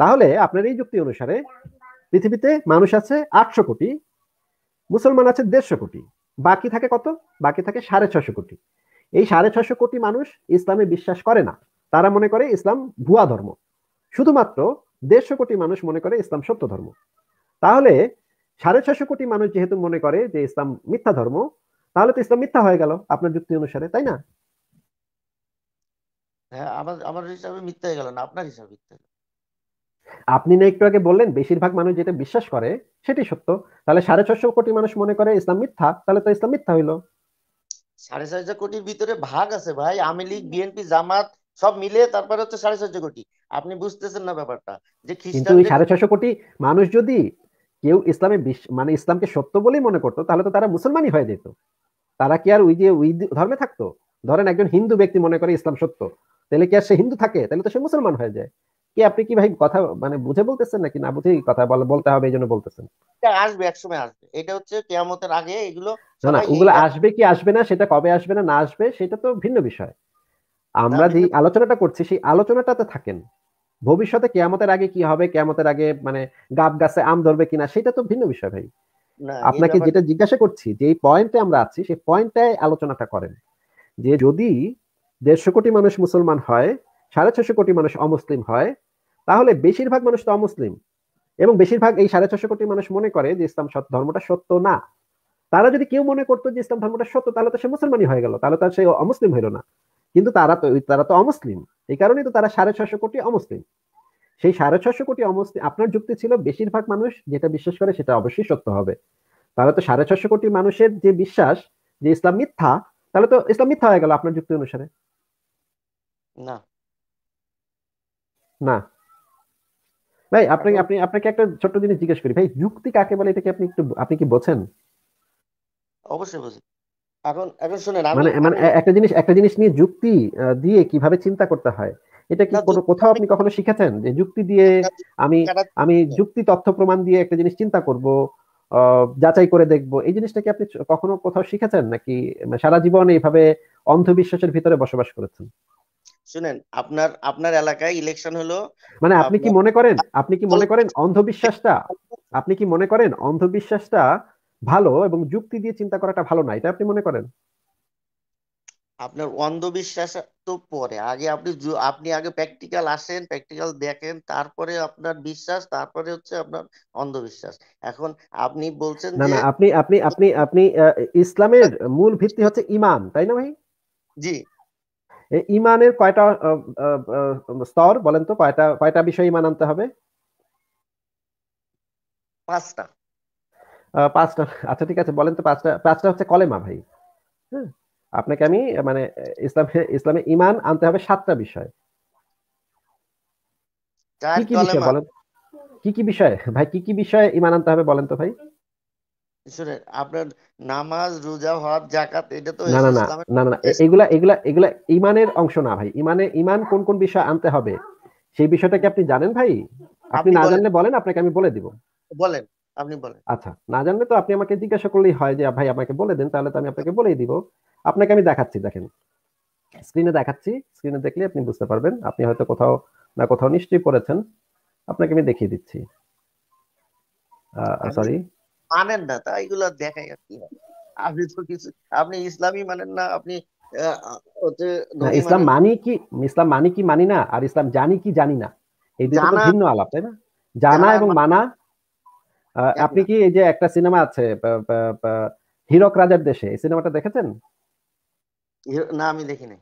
তাহলে আপনার এই যুক্তি অনুসারে পৃথিবীতে মানুষ আছে আটশো কোটি মুসলমান আছে দেড়শো কোটি বাকি থাকে কত বাকি থাকে সাড়ে ছশো কোটি এই সাড়ে ছশো কোটি মানুষ ইসলামে বিশ্বাস করে না তারা মনে করে ইসলাম ভুয়া ধর্ম শুধুমাত্র দেড়শো কোটি মানুষ মনে করে ইসলাম সত্য ধর্ম তাহলে সাড়ে ছয়শো কোটি মানুষ যেহেতু মনে করে যে ইসলাম মিথ্যা ধর্ম তাহলে তো ইসলাম মিথ্যা হয়ে গেল আপনার যুক্তি অনুসারে তাই না হ্যাঁ, আপনি না একটু আগে বললেন বেশিরভাগ মানুষ যেটা বিশ্বাস করে সেটি সত্য তাহলে সাড়ে ছয়শো কোটি মানুষ মনে করে ইসলাম মিথ্যা তাহলে তো ইসলাম মিথ্যা হইলো সাড়ে ছয়শো কোটির ভিতরে ভাগ আছে ভাই আমি লীগ বিএনপি জামাত সব মিলে তারপরে হচ্ছে সাড়ে ছয়শো কোটি আপনি বুঝতেছেন না ব্যাপারটা যে খ্রিস্টান সাড়ে ছয়শো কোটি মানুষ যদি কেউ ইসলামে মানে ইসলামকে সত্য বলেই মনে করতো তাহলে তো তারা মুসলমানই হয়ে যেত তারা কি আর ওই যে ওই ধর্মে থাকতো ধরেন একজন হিন্দু ব্যক্তি মনে করে ইসলাম সত্য তাহলে কি আর সে হিন্দু থাকে তাহলে তো সে মুসলমান হয়ে যায় কি আপনি কি ভাই কথা মানে বুঝে বলতেছেন নাকি না বুঝে কথা বলতে হবে এই জন্য বলতেছেন আসবে একসময় আসবে এটা হচ্ছে কেয়ামতের আগে এগুলো না না ওগুলো আসবে কি আসবে না সেটা কবে আসবে না না আসবে সেটা তো ভিন্ন বিষয় আমরা যে আলোচনাটা করছি সেই আলোচনাটাতে থাকেন ভবিষ্যতে কেয়ামতের আগে কি হবে কেয়ামতের আগে মানে গাব গাছে আম ধরবে কিনা সেটা তো ভিন্ন বিষয় ভাই আপনাকে যেটা জিজ্ঞাসা করছি যে এই পয়েন্টে আমরা আছি সেই পয়েন্টটাই আলোচনাটা করেন যে যদি দেড়শো কোটি মানুষ মুসলমান হয় সাড়ে ছশো কোটি মানুষ অমুসলিম হয় তাহলে বেশিরভাগ মানুষ তো অমুসলিম এবং বেশিরভাগ এই সাড়ে ছশো কোটি মানুষ মনে করে যে ইসলাম ধর্মটা সত্য না তারা যদি কেউ মনে করতো যে ইসলাম ধর্মটা সত্য তাহলে তো সে মুসলমানই হয়ে গেল তাহলে তার সে অমুসলিম হইল না কিন্তু তারা তো তারা তো অমুসলিম এই কারণেই তো তারা সাড়ে ছশো কোটি অমুসলিম সেই সাড়ে ছশো কোটি অমুসলিম আপনার যুক্তি ছিল বেশিরভাগ মানুষ যেটা বিশ্বাস করে সেটা অবশ্যই সত্য হবে তাহলে তো সাড়ে ছশো কোটি মানুষের যে বিশ্বাস যে ইসলাম মিথ্যা তাহলে তো ইসলাম মিথ্যা হয়ে গেল আপনার যুক্তি অনুসারে না না ভাই আপনাকে আপনি আপনাকে একটা ছোট্ট জিনিস জিজ্ঞেস করি ভাই যুক্তি কাকে বলে এটা কি আপনি একটু আপনি কি বোঝেন অবশ্যই বলছেন এখন এখন শুনেন মানে মানে একটা জিনিস একটা জিনিস নিয়ে যুক্তি দিয়ে কিভাবে চিন্তা করতে হয় এটা কি কোনো কোথাও আপনি মানে- কখনো শিখেছেন যে যুক্তি দিয়ে আমি আমি যুক্তি তথ্য প্রমাণ দিয়ে একটা জিনিস চিন্তা করব যাচাই করে দেখব এই জিনিসটা কি আপনি কখনো কোথাও শিখেছেন নাকি মানে সারা জীবন এইভাবে অন্ধবিশ্বাসের ভিতরে বসবাস করেছেন শুনেন আপনার আপনার এলাকায় ইলেকশন হলো মানে আপনি কি মনে করেন আপনি কি মনে করেন অন্ধবিশ্বাসটা আপনি কি মনে করেন অন্ধবিশ্বাসটা ভালো এবং যুক্তি দিয়ে চিন্তা করাটা ভালো না এটা আপনি মনে করেন আপনার অন্ধবিশ্বাস তো পরে আগে আপনি আপনি আগে প্র্যাকটিক্যাল আসেন প্র্যাকটিক্যাল দেখেন তারপরে আপনার বিশ্বাস তারপরে হচ্ছে আপনার অন্ধবিশ্বাস এখন আপনি বলছেন না না আপনি আপনি আপনি আপনি ইসলামের মূল ভিত্তি হচ্ছে ইমান তাই না ভাই জি ইমানের কয়টা স্তর বলেন তো কয়টা কয়টা বিষয় ইমান আনতে হবে পাঁচটা পাঁচটা আচ্ছা ঠিক আছে বলেন তো পাঁচটা পাঁচটা হচ্ছে কলেমা ভাই হ্যাঁ আপনাকে আমি মানে ইসলাম ইসলামে ইমান আনতে হবে সাতটা বিষয় কি কি বিষয় বলেন কি কি বিষয় ভাই কি কি বিষয়ে ইমান আনতে হবে বলেন তো ভাই শুনেন আপনার নামাজ রোজা হজ জাকাত এটা তো না না না না না এগুলা এগুলা এগুলা ইমানের অংশ না ভাই ইমানে ইমান কোন কোন বিষয় আনতে হবে সেই বিষয়টা কি আপনি জানেন ভাই আপনি না জানলে বলেন আপনাকে আমি বলে দিব বলেন আপনি বলেন আচ্ছা না জানলে তো আপনি আমাকে জিজ্ঞাসা করলেই হয় যে ভাই আমাকে বলে দেন তাহলে তো আমি আপনাকে বলেই দিব আপনাকে আমি দেখাচ্ছি দেখেন স্ক্রিনে দেখাচ্ছি স্ক্রিনে দেখলে আপনি বুঝতে পারবেন আপনি হয়তো কোথাও না কোথাও নিশ্চয়ই পড়েছেন আপনাকে আমি দেখিয়ে দিচ্ছি সরি মানেন না তা এগুলো দেখাই আর কি আপনি তো কিছু আপনি ইসলামই মানেন না আপনি ইসলাম মানি কি ইসলাম মানি কি মানি না আর ইসলাম জানি কি জানি না এই দুটো ভিন্ন আলাপ তাই না জানা এবং মানা আপনি কি এই যে একটা সিনেমা আছে হিরক রাজার দেশে এই সিনেমাটা দেখেছেন না আমি দেখিনি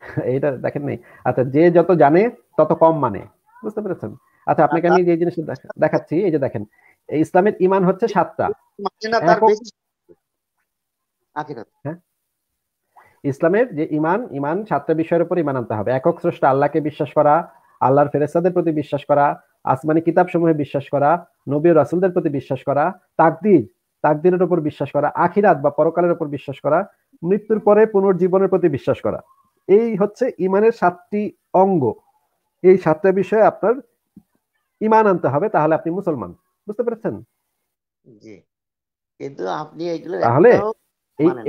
এইটা দেখেন নাই আচ্ছা যে যত জানে তত কম মানে বুঝতে পেরেছেন আচ্ছা আপনাকে আচ্ছা। আমি যে জিনিসটা দেখাচ্ছি এই যে দেখেন ইসলামের ইমান হচ্ছে সাতটা মানে হ্যাঁ? ইসলামের যে ইমান ইমান সাতটা বিষয়ের উপর ইমান আনতে হবে একক স্রষ্টা আল্লাহকে বিশ্বাস করা আল্লাহর ফেরেস্তাদের প্রতি বিশ্বাস করা আসমানি কিতাব সমূহে বিশ্বাস করা নবী রাসুলদের প্রতি বিশ্বাস করা তাকদির তাকদিরের উপর বিশ্বাস করা আখিরাত বা পরকালের উপর বিশ্বাস করা মৃত্যুর পরে পুনর্জীবনের প্রতি বিশ্বাস করা এই হচ্ছে ইমানের সাতটি অঙ্গ এই সাতটা বিষয়ে আপনার ইমান আনতে হবে তাহলে আপনি মুসলমান বুঝতে পেরেছেন তাহলে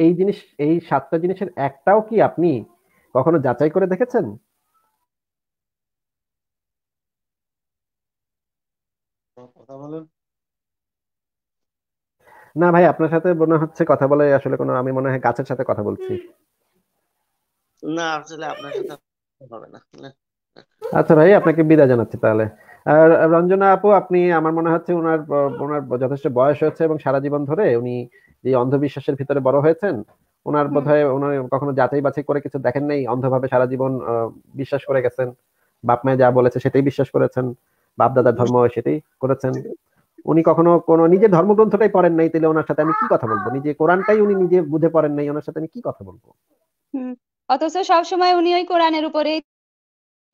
এই জিনিস এই সাতটা জিনিসের একটাও কি আপনি কখনো যাচাই করে দেখেছেন কথা বলেন না ভাই আপনার সাথে মনে হচ্ছে কথা বলে আসলে কোনো আমি মনে হয় গাছের সাথে কথা বলছি না আসলে আপনার সাথে হবে না আচ্ছা ভাই আপনাকে বিদায় জানাচ্ছি তাহলে আর রঞ্জনা আপু আপনি আমার মনে হচ্ছে ওনার ওনার যথেষ্ট বয়স হয়েছে এবং সারা জীবন ধরে উনি এই অন্ধবিশ্বাসের ভিতরে বড় হয়েছেন ওনার বোধ হয় ওনার কখনো যাচাই বাছাই করে কিছু দেখেন নাই অন্ধভাবে সারা জীবন বিশ্বাস করে গেছেন বাপ মায়ে যা বলেছে সেটাই বিশ্বাস করেছেন বাপদাদার ধর্ম সেটাই করেছেন উনি কখনো কোনো নিজের ধর্মগ্রন্থটাই পড়েন নাই তাহলে ওনার সাথে আমি কি কথা বলবো নিজে কোরআনটাই উনি নিজে বুঝে পড়েন নাই ওনার সাথে আমি কি কথা বলবো অথচ সব সময় উনি ওই কোরআনের উপরে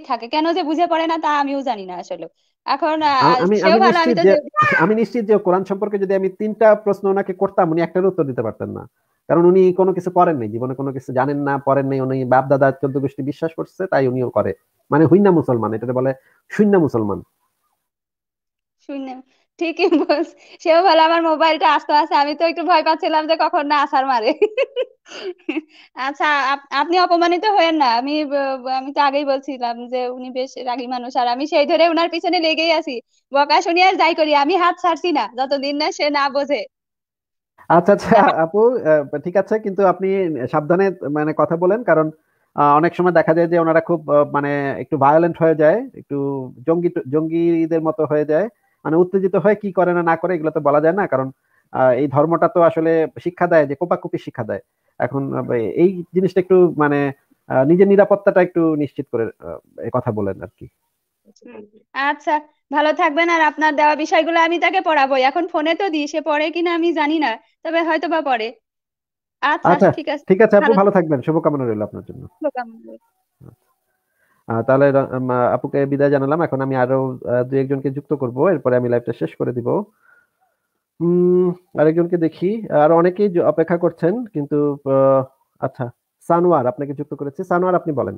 থাকে কেন যে বুঝে পড়ে না তা আমিও জানি না আসলে এখন আমি নিশ্চিত যে কোরআন সম্পর্কে যদি আমি তিনটা প্রশ্ন ওনাকে করতাম উনি একটার উত্তর দিতে পারতেন না কারণ উনি কোনো কিছু করেন নাই জীবনে কোনো কিছু জানেন না পড়েন নাই উনি বাপ দাদা চোদ্দ গোষ্ঠী বিশ্বাস করছে তাই উনিও করে মানে হুইনা মুসলমান এটাতে বলে শূন্য মুসলমান শুনে ঠিকই বলছ সেও বলে আমার মোবাইলটা আস্তে আছে আমি তো একটু ভয় পাচ্ছিলাম যে কখন না আসার মারে আচ্ছা আপনি অপমানিত হয়েন না আমি আমি তো আগেই বলছিলাম যে উনি বেশ রাগী মানুষ আর আমি সেই ধরে উনার পিছনে লেগেই আছি বকা শুনি আর যাই করি আমি হাত ছাড়ছি না যতদিন না সে না বোঝে আচ্ছা আচ্ছা আপু ঠিক আছে কিন্তু আপনি সাবধানে মানে কথা বলেন কারণ অনেক সময় দেখা যায় যে ওনারা খুব মানে একটু ভায়োলেন্ট হয়ে যায় একটু জঙ্গি জঙ্গিদের মতো হয়ে যায় মানে উত্তেজিত হয়ে কি করে না না করে এগুলো তো বলা যায় না কারণ এই ধর্মটা তো আসলে শিক্ষা দেয় যে কোপাকুপি শিক্ষা দেয় এখন এই জিনিসটা একটু মানে নিজের নিরাপত্তাটা একটু নিশ্চিত করে কথা বলেন আর কি আচ্ছা ভালো থাকবেন আর আপনার দেওয়া বিষয়গুলো আমি তাকে পড়াবো এখন ফোনে তো দিই সে পড়ে কিনা আমি জানি না তবে হয়তো বা পড়ে আচ্ছা, আচ্ছা ঠিক আছে ঠিক আছে আপনি ভালো থাকবেন শুভকামনা রইল আপনার জন্য শুভকামনা তাহলে আপুকে বিদায় জানালাম এখন আমি আরো দুই একজনকে যুক্ত করব এরপরে আমি লাইভটা শেষ করে দিব আরেকজনকে দেখি আর অনেকেই অপেক্ষা করছেন কিন্তু আচ্ছা সানোয়ার আপনাকে যুক্ত করেছি সানোয়ার আপনি বলেন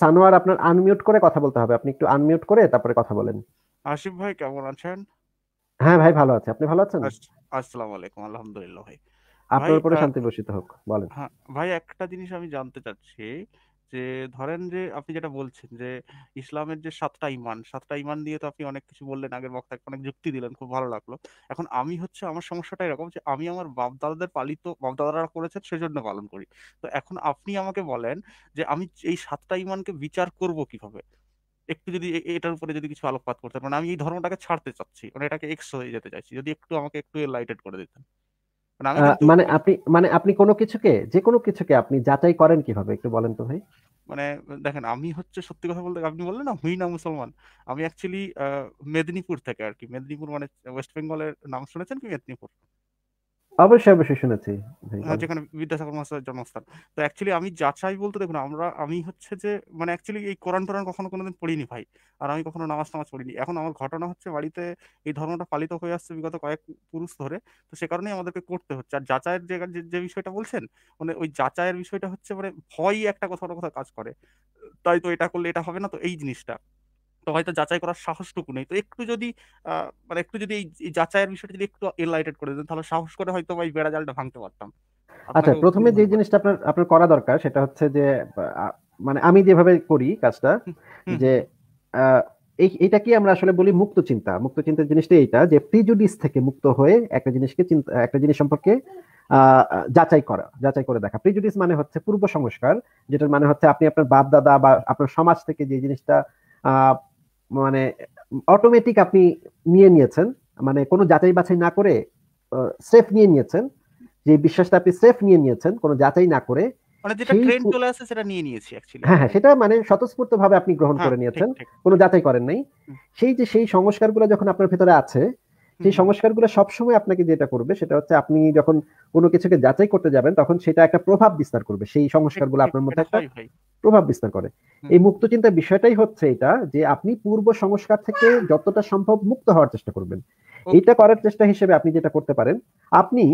সানোয়ার আপনার আনমিউট করে কথা বলতে হবে আপনি একটু আনমিউট করে তারপরে কথা বলেন আসিফ ভাই কেমন আছেন হ্যাঁ ভাই ভালো আছে আপনি ভালো আছেন আসসালামু আলাইকুম আলহামদুলিল্লাহ ভাই আপনার পরে শান্তি বর্ষিত হোক বলেন হ্যাঁ, ভাই একটা জিনিস আমি জানতে চাচ্ছি যে ধরেন যে আপনি যেটা বলছেন যে ইসলামের যে সাতটা ইমান সাতটা ইমান দিয়ে তো আপনি অনেক কিছু বললেন আগের বক্তা অনেক যুক্তি দিলেন খুব ভালো লাগলো এখন আমি হচ্ছে আমার সমস্যাটা এরকম যে আমি আমার বাপ দাদাদের পালিত বাপ দাদারা করেছেন সেজন্য পালন করি তো এখন আপনি আমাকে বলেন যে আমি এই সাতটা ইমানকে বিচার করব কিভাবে একটু যদি এটার উপরে যদি কিছু আলোকপাত করতেন মানে আমি এই ধর্মটাকে ছাড়তে চাচ্ছি মানে এটাকে এক্স হয়ে যেতে চাইছি যদি একটু আমাকে একটু লাইটেড করে দিতেন মানে, মানে আপনি মানে আপনি কোনো কিছুকে যে কোনো কিছুকে আপনি যাচাই করেন কিভাবে একটু বলেন তো ভাই মানে দেখেন আমি হচ্ছে সত্যি কথা বলতে আপনি বললেন না হুই না মুসলমান আমি অ্যাকচুয়ালি মেদিনীপুর থেকে আর কি মেদিনীপুর মানে ওয়েস্ট বেঙ্গলের নাম শুনেছেন কি মেদিনীপুর অবশ্যই অবশ্যই শুনেছি যেখানে বিদ্যাসাগর মহাশয়ের জন্মস্থান তো অ্যাকচুয়ালি আমি যাচাই বলতে দেখুন আমরা আমি হচ্ছে যে মানে অ্যাকচুয়ালি এই কোরআন টোরান কখনো কোনোদিন পড়িনি ভাই আর আমি কখনো নামাজ টামাজ পড়িনি এখন আমার ঘটনা হচ্ছে বাড়িতে এই ধর্মটা পালিত হয়ে আসছে বিগত কয়েক পুরুষ ধরে তো সে কারণেই আমাদেরকে করতে হচ্ছে আর যাচাইয়ের যে যে বিষয়টা বলছেন মানে ওই যাচাইয়ের বিষয়টা হচ্ছে মানে ভয়ই একটা কোথাও না কোথাও কাজ করে তাই তো এটা করলে এটা হবে না তো এই জিনিসটা তো হয়তো যাচাই করার সাহসটুকু নেই তো একটু যদি মানে একটু যদি এই যাচাইয়ের বিষয়টা যদি একটু এলাইটেড করে দেন তাহলে সাহস করে হয়তো ওই বেড়া জালটা ভাঙতে পারতাম আচ্ছা প্রথমে যে জিনিসটা আপনার আপনার করা দরকার সেটা হচ্ছে যে মানে আমি যেভাবে করি কাজটা যে এইটা কি আমরা আসলে বলি মুক্ত চিন্তা মুক্ত চিন্তার জিনিসটা এইটা যে প্রিজুডিস থেকে মুক্ত হয়ে একটা জিনিসকে চিন্তা একটা জিনিস সম্পর্কে যাচাই করা যাচাই করে দেখা প্রিজুডিস মানে হচ্ছে পূর্ব সংস্কার যেটার মানে হচ্ছে আপনি আপনার বাপ দাদা বা আপনার সমাজ থেকে যে জিনিসটা মানে অটোমেটিক আপনি নিয়ে নিয়েছেন মানে কোনো যাচাই বাছাই না করে সেফ নিয়ে নিয়েছেন যে বিশ্বাসটা আপনি সেফ নিয়ে নিয়েছেন কোনো যাচাই না করে মানে হ্যাঁ, হ্যাঁ, সেটা মানে স্বতঃস্ফূর্ত ভাবে আপনি গ্রহণ হ্যাঁ, করে নিয়েছেন কোনো যাচাই করেন নাই সেই যে সেই গুলো যখন আপনার ভেতরে আছে সেই গুলো সবসময় আপনাকে যেটা করবে সেটা হচ্ছে আপনি যখন কোনো কিছুকে যাচাই করতে যাবেন তখন সেটা একটা প্রভাব বিস্তার করবে সেই সংস্কার গুলো আপনার মধ্যে একটা প্রভাব বিস্তার করে এই মুক্ত চিন্তা বিষয়টাই হচ্ছে এটা যে আপনি পূর্ব সংস্কার থেকে যতটা সম্ভব মুক্ত হওয়ার চেষ্টা করবেন এটা করার চেষ্টা হিসেবে আপনি যেটা করতে পারেন আপনি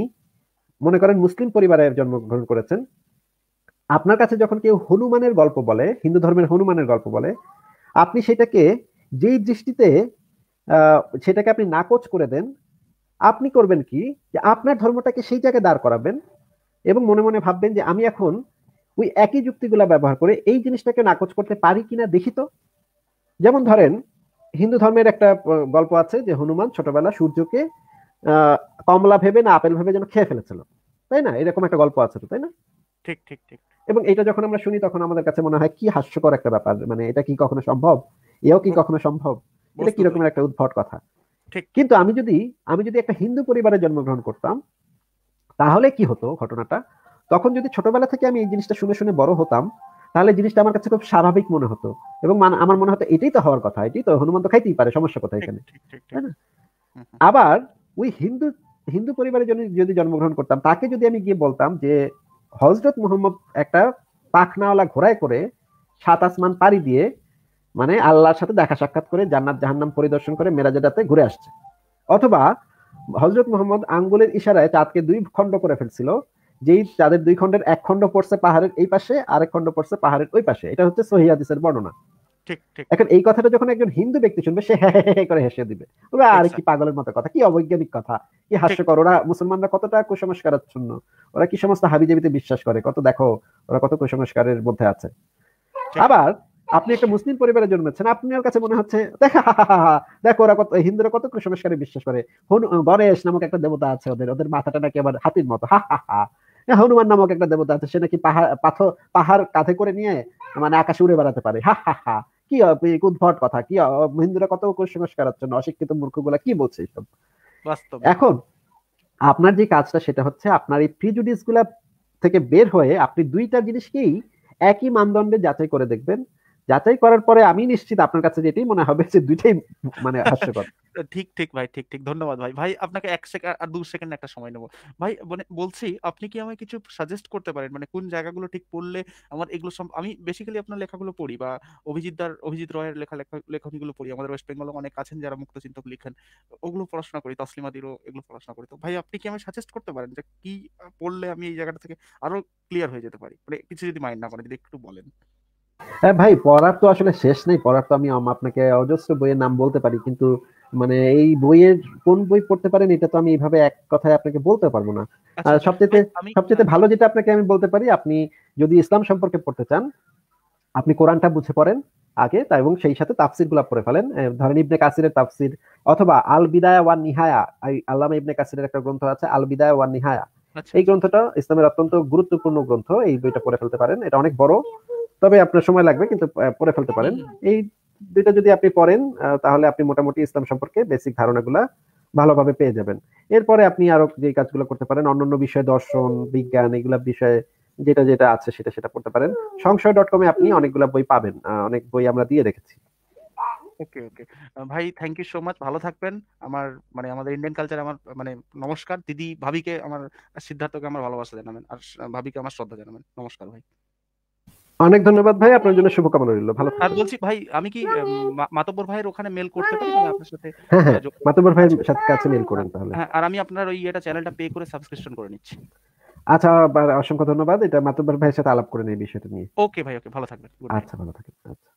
মনে করেন মুসলিম পরিবারে জন্মগ্রহণ করেছেন আপনার কাছে যখন কেউ হনুমানের গল্প বলে হিন্দু ধর্মের হনুমানের গল্প বলে আপনি সেটাকে যেই দৃষ্টিতে সেটাকে আপনি নাকচ করে দেন আপনি করবেন কি যে আপনার ধর্মটাকে সেই জায়গায় দাঁড় করাবেন এবং মনে মনে ভাববেন যে আমি এখন ওই একই যুক্তিগুলো ব্যবহার করে এই জিনিসটাকে নাকচ করতে পারি কিনা দেখি তো যেমন ধরেন হিন্দু ধর্মের একটা গল্প আছে যে হনুমান ছোটবেলা সূর্যকে কমলা ভেবে না আপেল ভেবে যেন খেয়ে ফেলেছিল তাই না এরকম একটা গল্প আছে তো তাই না ঠিক ঠিক ঠিক এবং এটা যখন আমরা শুনি তখন আমাদের কাছে মনে হয় কি হাস্যকর একটা ব্যাপার মানে এটা কি কখনো সম্ভব এও কি কখনো সম্ভব এটা কিরকম একটা উদ্ভট কথা কিন্তু আমি যদি আমি যদি একটা হিন্দু পরিবারে জন্মগ্রহণ করতাম তাহলে কি হতো ঘটনাটা তখন যদি ছোটবেলা থেকে আমি এই জিনিসটা শুনে শুনে বড় হতাম তাহলে জিনিসটা আমার কাছে খুব স্বাভাবিক মনে হতো এবং আমার মনে হতো এটাই তো হওয়ার কথা এটাই তো হনুমান তো খাইতেই পারে সমস্যা কোথায় এখানে আবার ওই হিন্দু হিন্দু পরিবারের জন্য যদি জন্মগ্রহণ করতাম তাকে যদি আমি গিয়ে বলতাম যে হজরত মোহাম্মদ একটা পাখনাওয়ালা ঘোড়ায় করে সাত আসমান পাড়ি দিয়ে মানে আল্লাহর সাথে দেখা সাক্ষাৎ করে জান্নাত জাহান্নাম পরিদর্শন করে মেরাজাটাতে ঘুরে আসছে অথবা হজরত মোহাম্মদ আঙ্গুলের ইশারায় চাঁদকে দুই খণ্ড করে ফেলছিল যেই তাদের দুই খণ্ডের এক খণ্ড পড়ছে পাহাড়ের এই পাশে আর এক খণ্ড পড়ছে পাহাড়ের ওই পাশে এটা হচ্ছে সহি হাদিসের বর্ণনা এখন এই কথাটা যখন একজন হিন্দু ব্যক্তি শুনবে সে হ্যাঁ, হ্যাঁ, হ্যাঁ, হ্যাঁ করে হেসে দিবে আর আচ্ছা। কি পাগলের মতো কথা কি অবৈজ্ঞানিক কথা কি হাস্যকর ওরা মুসলমানরা কতটা কুসংস্কারাচ্ছন্ন ওরা কি সমস্ত হাবিজাবিতে বিশ্বাস করে কত দেখো ওরা কত কুসংস্কারের মধ্যে আছে আবার আপনি একটা মুসলিম পরিবারে জন্মেছেন আপনার কাছে মনে হচ্ছে দেখা দেখো ওরা কত হিন্দুরা কত কুসংস্কারে বিশ্বাস করে গণেশ নামক একটা দেবতা আছে ওদের ওদের মাথাটা নাকি আবার হাতির মতো হা হা হা হনুমান নামক একটা দেবতা আছে সে নাকি পাহাড় পাথর পাহাড় কাঁধে করে নিয়ে মানে আকাশে উড়ে বেড়াতে পারে হা হা হা কি উদ্ভট কথা কি হিন্দুরা কত কুসংস্কার জন্য অশিক্ষিত গুলা কি বলছে এইসব এখন আপনার যে কাজটা সেটা হচ্ছে আপনার এই প্রিজুডিস গুলা থেকে বের হয়ে আপনি দুইটা জিনিসকেই একই মানদণ্ডে যাচাই করে দেখবেন যাচাই করার পরে আমি নিশ্চিত আপনার কাছে যেটি মনে হবে যে দুইটাই মানে হাস্যকর ঠিক ঠিক ভাই ঠিক ঠিক ধন্যবাদ ভাই ভাই আপনাকে এক সেকেন্ড আর দু সেকেন্ড একটা সময় নেবো ভাই মানে বলছি আপনি কি আমায় কিছু সাজেস্ট করতে পারেন মানে কোন জায়গাগুলো ঠিক পড়লে আমার এগুলো আমি বেসিক্যালি আপনার লেখাগুলো পড়ি বা অভিজিৎ দার অভিজিৎ রয়ের লেখা লেখা লেখকগুলো পড়ি আমাদের ওয়েস্ট বেঙ্গল অনেক আছেন যারা মুক্ত চিন্তক লিখেন ওগুলো পড়াশোনা করি দিরও এগুলো পড়াশোনা করি তো ভাই আপনি কি আমি সাজেস্ট করতে পারেন যে কি পড়লে আমি এই জায়গাটা থেকে আরো ক্লিয়ার হয়ে যেতে পারি মানে কিছু যদি মাইন্ড না করে যদি একটু বলেন হ্যাঁ ভাই পড়ার তো আসলে শেষ নেই পড়ার তো আমি আপনাকে অজস্র বইয়ের নাম বলতে পারি কিন্তু মানে এই বইয়ের কোন বই পড়তে পারেন এটা তো আমি এইভাবে এক কথায় আপনাকে বলতে পারবো না আচ্ছা, আর সবচেয়ে সবচেয়ে ভালো যেটা আপনাকে আমি বলতে পারি আপনি যদি ইসলাম সম্পর্কে পড়তে চান আপনি কোরআনটা বুঝে পড়েন আগে তা এবং সেই সাথে তাফসির গুলা পড়ে ফেলেন ধরেন ইবনে কাসিরের তাফসির অথবা আল বিদায় ওয়ান নিহায়া আল্লাহ ইবনে কাসিরের একটা গ্রন্থ আছে আল বিদায় ওয়ান নিহায়া আচ্ছা, এই আচ্ছা। গ্রন্থটা ইসলামের অত্যন্ত গুরুত্বপূর্ণ গ্রন্থ এই বইটা পড়ে ফেলতে পারেন এটা অনেক বড় তবে আপনার সময় লাগবে কিন্তু পরে ফেলতে পারেন এই দুইটা যদি আপনি পড়েন তাহলে আপনি মোটামুটি ইসলাম সম্পর্কে বেসিক ধারণাগুলো ভালোভাবে পেয়ে যাবেন এরপরে আপনি আরো যে কাজগুলো করতে পারেন অন্যান্য বিষয়ে দর্শন বিজ্ঞান এগুলা বিষয়ে যেটা যেটা আছে সেটা সেটা পড়তে পারেন সংশয় ডট কমে আপনি অনেকগুলা বই পাবেন অনেক বই আমরা দিয়ে রেখেছি ওকে ওকে ভাই থ্যাংক ইউ সো মাচ ভালো থাকবেন আমার মানে আমাদের ইন্ডিয়ান কালচার আমার মানে নমস্কার দিদি ভাবিকে আমার সিদ্ধার্থকে আমার ভালোবাসা জানাবেন আর ভাবিকে আমার শ্রদ্ধা জানাবেন নমস্কার ভাই অনেক ধন্যবাদ ভাই আপনার জন্য শুভকামনা রইল ভালো আর বলছি ভাই আমি কি মাতব্বর ভাইয়ের ওখানে মেল করতে পারি আপনার সাথে হ্যাঁ, হ্যাঁ, মাতব্বর ভাইয়ের সাথে কাছে মেল করেন তাহলে হ্যাঁ আর আমি আপনার ওই এটা চ্যানেলটা পে করে সাবস্ক্রিপশন করে নিচ্ছি আচ্ছা অসংখ্য ধন্যবাদ এটা মাতব্বর ভাইয়ের সাথে আলাপ করে নেই বিষয়টা নিয়ে ওকে ভাই ওকে ভালো থাকবেন আচ্ছা ভালো থাকবেন আচ্ছা